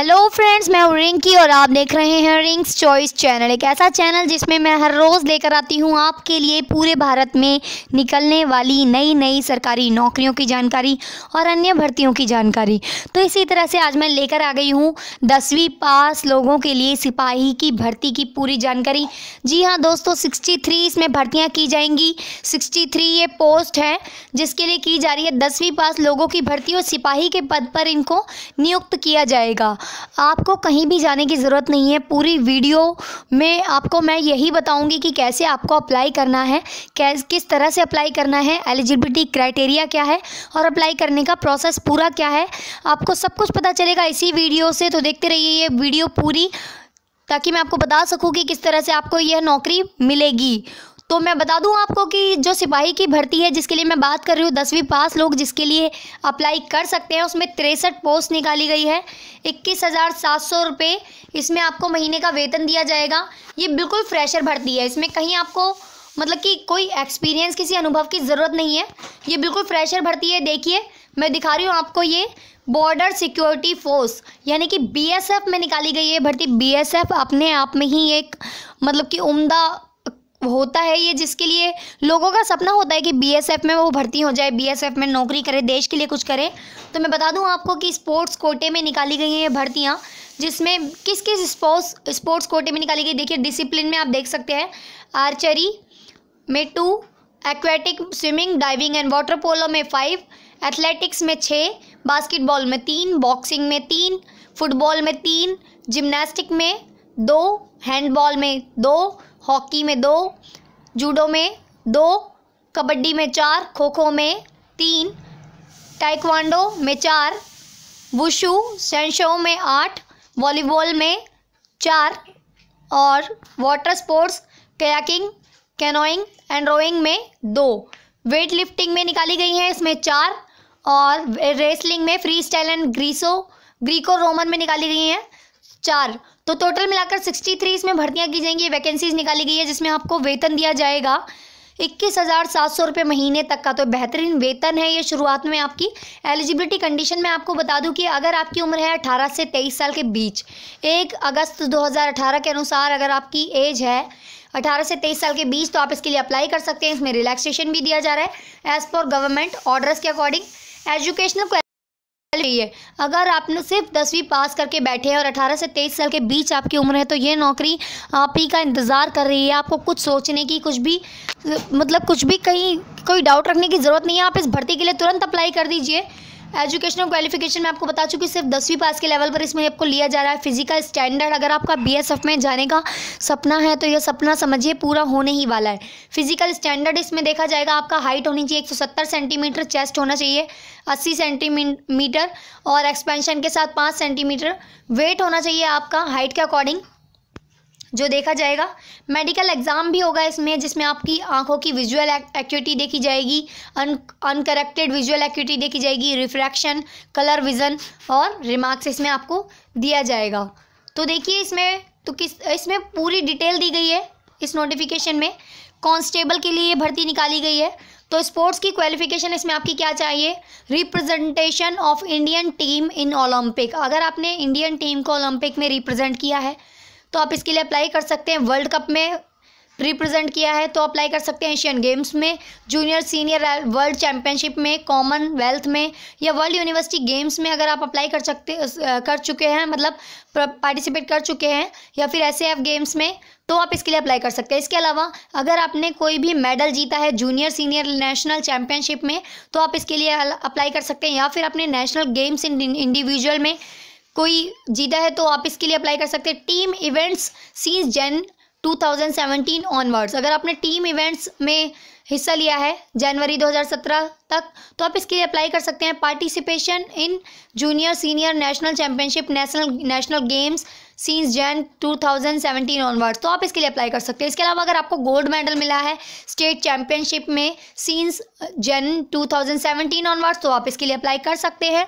hello friends मैं हूँ रिंकी और आप देख रहे हैं रिंक्स चॉइस चैनल एक ऐसा चैनल जिसमें मैं हर रोज़ लेकर आती हूँ आपके लिए पूरे भारत में निकलने वाली नई नई सरकारी नौकरियों की जानकारी और अन्य भर्तियों की जानकारी तो इसी तरह से आज मैं लेकर आ गई हूँ दसवीं पास लोगों के लिए सिपाही की भर्ती की पूरी जानकारी जी हाँ दोस्तों सिक्सटी इसमें भर्तियाँ की जाएंगी सिक्सटी ये पोस्ट है जिसके लिए की जा रही है दसवीं पास लोगों की भर्ती और सिपाही के पद पर इनको नियुक्त किया जाएगा आपको कहीं भी जाने की ज़रूरत नहीं है पूरी वीडियो में आपको मैं यही बताऊंगी कि कैसे आपको अप्लाई करना है कैस किस तरह से अप्लाई करना है एलिजिबिलिटी क्राइटेरिया क्या है और अप्लाई करने का प्रोसेस पूरा क्या है आपको सब कुछ पता चलेगा इसी वीडियो से तो देखते रहिए ये वीडियो पूरी ताकि मैं आपको बता सकूँ कि किस तरह से आपको यह नौकरी मिलेगी तो मैं बता दूं आपको कि जो सिपाही की भर्ती है जिसके लिए मैं बात कर रही हूँ दसवीं पास लोग जिसके लिए अप्लाई कर सकते हैं उसमें तिरसठ पोस्ट निकाली गई है इक्कीस हज़ार सात सौ रुपये इसमें आपको महीने का वेतन दिया जाएगा ये बिल्कुल फ्रेशर भर्ती है इसमें कहीं आपको मतलब कि कोई एक्सपीरियंस किसी अनुभव की ज़रूरत नहीं है ये बिल्कुल फ्रेशर भर्ती है देखिए मैं दिखा रही हूँ आपको ये बॉर्डर सिक्योरिटी फोर्स यानी कि बीएसएफ में निकाली गई ये भर्ती बीएसएफ अपने आप में ही एक मतलब कि उम्दा होता है ये जिसके लिए लोगों का सपना होता है कि बीएसएफ में वो भर्ती हो जाए बीएसएफ में नौकरी करे देश के लिए कुछ करे तो मैं बता दूं आपको कि स्पोर्ट्स कोटे में निकाली गई हैं ये भर्तियाँ जिसमें किस किस स्पोर्ट्स स्पोर्ट्स कोटे में निकाली गई देखिए डिसिप्लिन में आप देख सकते हैं आर्चरी में two aquatic swimming diving and water polo में फाइव एथलेटिक्स में छः बास्केटबॉल में तीन बॉक्सिंग में तीन फुटबॉल में तीन जिम्नास्टिक में दो हैंडबॉल में दो हॉकी में दो जूडो में दो कबड्डी में चार खो खो में तीन टाइक्वांडो में चार वुशु सेंशो में आठ वॉलीबॉल में चार और water sports kayaking canoeing and rowing में दो वेट लिफ्टिंग में निकाली गई हैं इसमें चार और रेसलिंग में free style and Greco Greco Roman में निकाली गई हैं चार तो टोटल मिलाकर सिक्सटी थ्री इसमें भर्तियाँ की जाएंगी वैकेंसीज निकाली गई है जिसमें आपको वेतन दिया जाएगा इक्कीस हज़ार सात सौ रुपये महीने तक का तो बेहतरीन वेतन है ये शुरुआत में आपकी एलिजिबिलिटी कंडीशन में आपको बता दूं कि अगर आपकी उम्र है 18 से 23 साल के बीच एक अगस्त 2018 के अनुसार अगर आपकी एज है 18 से 23 साल के बीच तो आप इसके लिए अप्लाई कर सकते हैं इसमें रिलैक्सेशन भी दिया जा रहा है एज़ पर गवर्नमेंट ऑर्डर्स के अकॉर्डिंग एजुकेशनल रही है अगर आपने सिर्फ दसवीं पास करके बैठे हैं और अठारह से तेईस साल के बीच आपकी उम्र है तो ये नौकरी आप ही का इंतज़ार कर रही है आपको कुछ सोचने की कुछ भी मतलब कुछ भी कहीं कोई डाउट रखने की ज़रूरत नहीं है आप इस भर्ती के लिए तुरंत अप्लाई कर दीजिए एजुकेशनल क्वालिफिकेशन में आपको बता चुकी हूँ सिर्फ दसवीं पास के लेवल पर इसमें आपको लिया जा रहा है फिजिकल स्टैंडर्ड अगर आपका बीएसएफ में जाने का सपना है तो यह सपना समझिए पूरा होने ही वाला है फिजिकल स्टैंडर्ड इसमें देखा जाएगा आपका हाइट होनी चाहिए 170 सेंटीमीटर चेस्ट होना चाहिए 80 सेंटीमीटर और एक्सपेंशन के साथ पाँच सेंटीमीटर वेट होना चाहिए आपका हाइट के अकॉर्डिंग जो देखा जाएगा मेडिकल एग्ज़ाम भी होगा इसमें जिसमें आपकी आंखों की विजुअल एक्यूटी देखी जाएगी अन अनकरेक्टेड विजुअल एक्यूटी देखी जाएगी रिफ्रैक्शन कलर विज़न और रिमार्क्स इसमें आपको दिया जाएगा तो देखिए इसमें तो किस इसमें पूरी डिटेल दी गई है इस नोटिफिकेशन में कॉन्स्टेबल के लिए भर्ती निकाली गई है तो स्पोर्ट्स की क्वालिफिकेशन इसमें आपकी क्या चाहिए representation of Indian team in Olympic अगर आपने इंडियन टीम को ओलंपिक में रिप्रेजेंट किया है तो आप इसके लिए अप्लाई कर सकते हैं वर्ल्ड कप में रिप्रेजेंट किया है तो अप्लाई कर सकते हैं एशियन गेम्स में जूनियर सीनियर वर्ल्ड चैंपियनशिप में कॉमनवेल्थ में या वर्ल्ड यूनिवर्सिटी गेम्स में अगर आप अप्लाई कर सकते कर चुके हैं मतलब पार्टिसिपेट कर चुके हैं या फिर ऐसे एफ गेम्स में तो आप इसके लिए अप्लाई कर सकते हैं इसके अलावा अगर आपने कोई भी मेडल जीता है जूनियर सीनियर नेशनल चैंपियनशिप में तो आप इसके लिए अप्लाई कर सकते हैं या फिर अपने नेशनल गेम्स इंडिविजुअल में कोई जीता है तो आप इसके लिए अप्लाई कर सकते हैं team events since Jan 2017 onwards अगर आपने टीम इवेंट्स में हिस्सा लिया है जनवरी 2017 तक तो आप इसके लिए अप्लाई कर सकते हैं participation in junior senior national championship national national games since Jan 2017 onwards तो आप इसके लिए अप्लाई कर सकते हैं इसके अलावा अगर आपको गोल्ड मेडल मिला है स्टेट चैंपियनशिप में सीन्स जैन 2017 ऑनवर्ड्स तो आप इसके लिए अप्लाई कर सकते हैं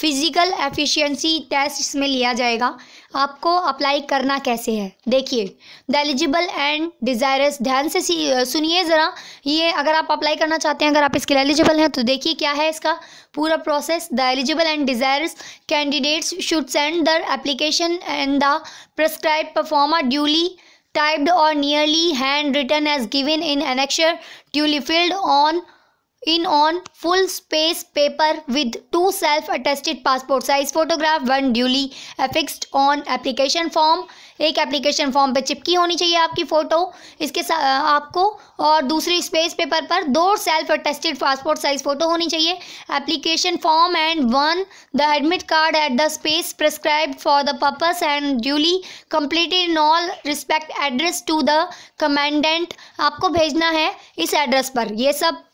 फिज़िकल एफिशिएंसी टेस्ट इसमें लिया जाएगा आपको अप्लाई करना कैसे है देखिए द एलिजिबल एंड डिज़ायरस ध्यान से सुनिए ज़रा ये अगर आप अप्लाई करना चाहते हैं अगर आप इसके लिए एलिजिबल हैं तो देखिए क्या है इसका पूरा process the eligible and desirous candidates should send their application and the prescribe proforma duly typed or nearly hand written as given in annexure duly filled on in on full space paper with two self attested passport size photograph one duly affixed on application form एक application form पे चिपकी होनी चाहिए आपकी photo इसके साथ आपको और दूसरी स्पेस पेपर पर दो self attested passport size photo होनी चाहिए application form and one the admit card at the space prescribe for the purpose and duly completed in all respect address to the commandant आपको भेजना है इस address पर ये सब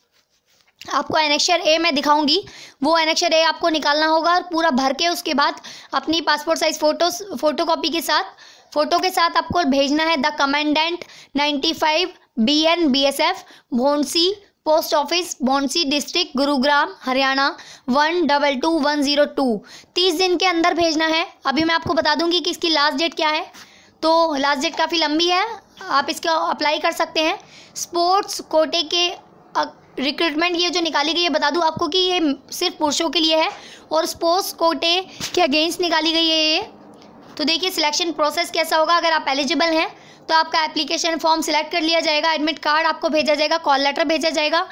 आपको एनेक्शर ए मैं दिखाऊंगी वो एनेक्शर ए आपको निकालना होगा और पूरा भर के उसके बाद अपनी passport size photos photocopy के साथ फ़ोटो के साथ आपको भेजना है the commandant ninety five B N B S F Bhondsi post office Bhondsi district Gurugram Haryana one double two one zero two तीस दिन के अंदर भेजना है अभी मैं आपको बता दूंगी कि इसकी लास्ट डेट क्या है तो लास्ट डेट काफ़ी लंबी है आप इसका अप्लाई कर सकते हैं स्पोर्ट्स कोटे के रिक्रूटमेंट ये जो निकाली गई है बता दूँ आपको कि ये सिर्फ पुरुषों के लिए है और स्पोर्ट्स कोटे के अगेंस्ट निकाली गई है ये तो देखिए सिलेक्शन प्रोसेस कैसा होगा अगर आप एलिजिबल हैं तो आपका एप्लीकेशन फॉर्म सिलेक्ट कर लिया जाएगा एडमिट कार्ड आपको भेजा जाएगा कॉल लेटर भेजा जाएगा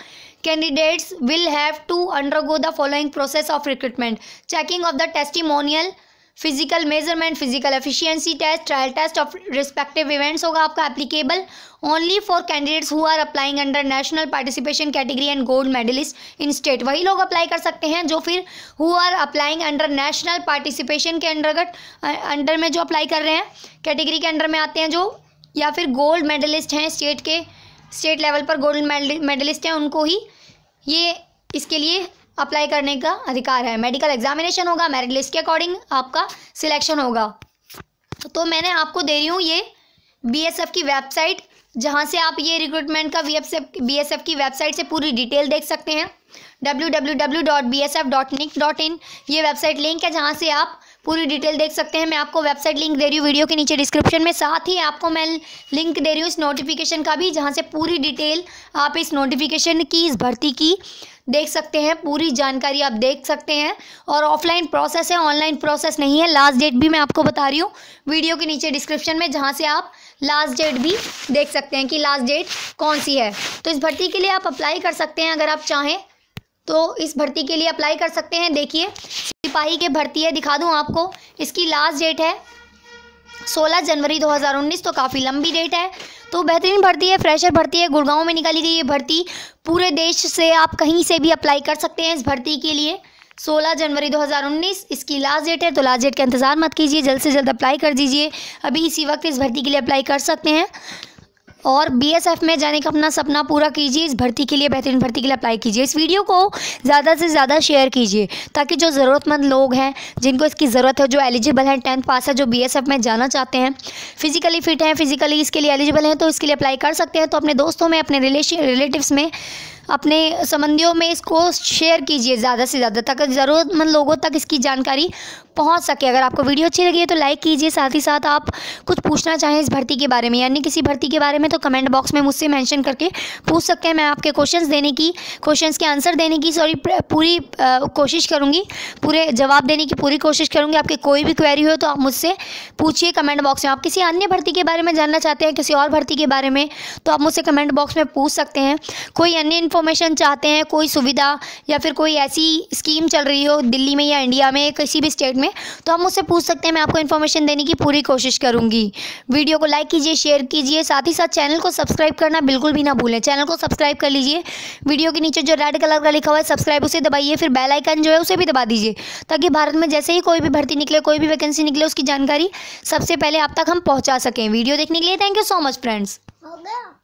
candidates will have to undergo the following process of recruitment checking of the testimonial physical measurement physical efficiency test trial test of respective events होगा आपका applicable only for candidates who are applying under national participation category and gold medalist in state वही लोग apply कर सकते हैं जो फिर who are applying under national participation के अंडरगट अंडर में जो अप्लाई कर रहे हैं कैटेगरी के अंडर में आते हैं जो या फिर गोल्ड मेडलिस्ट हैं स्टेट के स्टेट लेवल पर गोल्ड मेडलिस्ट हैं उनको ही ये इसके लिए अप्लाई करने का अधिकार है मेडिकल एग्जामिनेशन होगा मेरिट लिस्ट के अकॉर्डिंग आपका सिलेक्शन होगा तो मैंने आपको दे रही हूँ ये बी की वेबसाइट जहाँ से आप ये रिक्रूटमेंट का बी एस एफ की वेबसाइट से पूरी डिटेल देख सकते हैं W W W dot B S F dot nic dot in ये वेबसाइट लिंक है जहाँ से आप पूरी डिटेल देख सकते हैं मैं आपको वेबसाइट लिंक दे रही हूँ वीडियो के नीचे डिस्क्रिप्शन में साथ ही आपको मैं लिंक दे रही हूँ इस नोटिफिकेशन का भी जहाँ से पूरी डिटेल आप इस नोटिफिकेशन की इस भर्ती की देख सकते हैं पूरी जानकारी आप देख सकते हैं और ऑफलाइन प्रोसेस है ऑनलाइन प्रोसेस नहीं है लास्ट डेट भी मैं आपको बता रही हूँ वीडियो के नीचे डिस्क्रिप्शन में जहाँ से आप लास्ट डेट भी देख सकते हैं कि लास्ट डेट कौन सी है तो इस भर्ती के लिए आप अप्लाई कर सकते हैं अगर आप चाहें तो इस भर्ती के लिए अप्लाई कर सकते हैं देखिए सिपाही के भर्ती है दिखा दूँ आपको इसकी लास्ट डेट है 16 जनवरी 2019 तो काफ़ी लंबी डेट है तो बेहतरीन भर्ती है फ्रेशर भर्ती है गुड़गांव में निकाली गई ये भर्ती पूरे देश से आप कहीं से भी अप्लाई कर सकते हैं इस भर्ती के लिए 16 जनवरी 2019 इसकी लास्ट डेट है तो लास्ट डेट का इंतज़ार मत कीजिए जल्द से जल्द अप्लाई कर दीजिए अभी इसी वक्त इस भर्ती के लिए अप्लाई कर सकते हैं और बीएसएफ में जाने का अपना सपना पूरा कीजिए इस भर्ती के लिए बेहतरीन भर्ती के लिए अप्लाई कीजिए इस वीडियो को ज़्यादा से ज़्यादा शेयर कीजिए ताकि जो ज़रूरतमंद लोग हैं जिनको इसकी ज़रूरत है जो एलिजिबल हैं टेंथ पास है जो बीएसएफ में जाना चाहते हैं फिजिकली फिट हैं फिजिकली इसके लिए एलिजिबल हैं तो इसके लिए अप्लाई कर सकते हैं तो अपने दोस्तों में अपने रिलेटिव्स में अपने संबंधियों में इसको शेयर कीजिए ज़्यादा से ज़्यादा तक ज़रूरतमंद लोगों तक इसकी जानकारी पहुंच सके अगर आपको वीडियो अच्छी लगी है तो लाइक कीजिए साथ ही साथ आप कुछ पूछना चाहें इस भर्ती के बारे में यानी किसी भर्ती के बारे में तो कमेंट बॉक्स में मुझसे मेंशन करके पूछ सकते हैं मैं आपके क्वेश्चंस देने की क्वेश्चंस के आंसर देने की सॉरी पूरी कोशिश करूँगी पूरे जवाब देने की पूरी कोशिश करूँगी आपकी कोई भी क्वेरी हो तो आप मुझसे पूछिए कमेंट बॉक्स में आप किसी अन्य भर्ती के बारे में जानना चाहते हैं किसी और भर्ती के बारे में तो आप मुझसे कमेंट बॉक्स में पूछ सकते हैं कोई अन्य इन्फॉर्मेशन चाहते हैं कोई सुविधा या फिर कोई ऐसी स्कीम चल रही हो दिल्ली में या इंडिया में किसी भी स्टेट में तो हम उससे पूछ सकते हैं मैं आपको इन्फॉर्मेशन देने की पूरी कोशिश करूँगी वीडियो को लाइक कीजिए शेयर कीजिए साथ ही साथ चैनल को सब्सक्राइब करना बिल्कुल भी ना भूलें चैनल को सब्सक्राइब कर लीजिए वीडियो के नीचे जो रेड कलर का लिखा हुआ है सब्सक्राइब उसे दबाइए फिर बेल आइकन जो है उसे भी दबा दीजिए ताकि भारत में जैसे ही कोई भी भर्ती निकले कोई भी वैकेंसी निकले उसकी जानकारी सबसे पहले आप तक हम पहुँचा सकें वीडियो देखने के लिए thank you so much friends